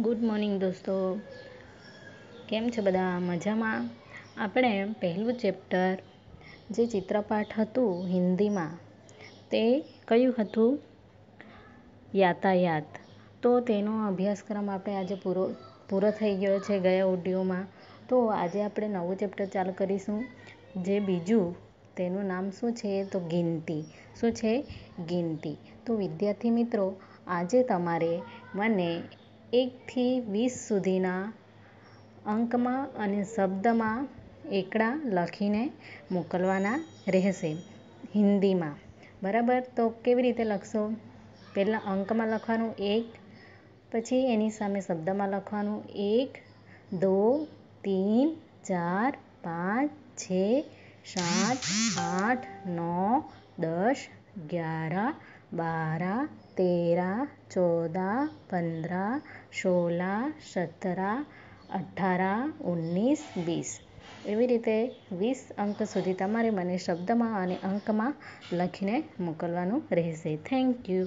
good morning દોસ્તો કેમ છે બધા મજામાં આપણે પહેલું ચેપ્ટર જે ચિત્રપાઠ હતું હિન્દીમાં તે કયું હતું યાતાયાત તો તેનો અભ્યાસક્રમ આપણે આજે પૂરો પૂરો થઈ ગયો છે ગયા ઓડિયોમાં તો આજે આપણે નવું ચેપ્ટર ચાલુ કરીશું જે બીજું તેનું નામ શું છે તો ગિનતી શું છે ગિનતી તો વિદ્યાર્થી મિત્રો આજે તમારે મને એકથી વીસ સુધીના અંકમાં અને શબ્દમાં એકડા લખીને મોકલવાના રહેશે હિન્દીમાં બરાબર તો કેવી રીતે લખશો પહેલાં અંકમાં લખવાનું એક પછી એની સામે શબ્દમાં લખવાનું એક દો તીન ચાર પાંચ છ સાત આઠ નવ દસ ગ્યારહ बारह तेरह चौदह पंद्रह सोलह સત્તર અઢાર ઓગણીસ વીસ એવી રીતે વીસ અંક સુધી તમારે મને શબ્દમાં અને અંકમાં લખીને મોકલવાનું રહેશે થેન્ક યુ